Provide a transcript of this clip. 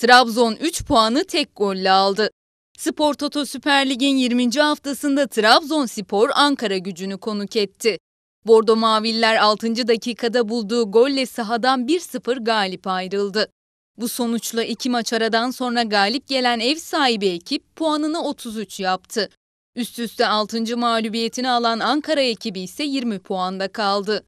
Trabzon 3 puanı tek golle aldı. Spor Toto Süper Lig'in 20. haftasında Trabzonspor Ankara gücünü konuk etti. Bordo Maviller 6. dakikada bulduğu golle sahadan 1-0 galip ayrıldı. Bu sonuçla iki maç aradan sonra galip gelen ev sahibi ekip puanını 33 yaptı. Üst üste 6. mağlubiyetini alan Ankara ekibi ise 20 puanda kaldı.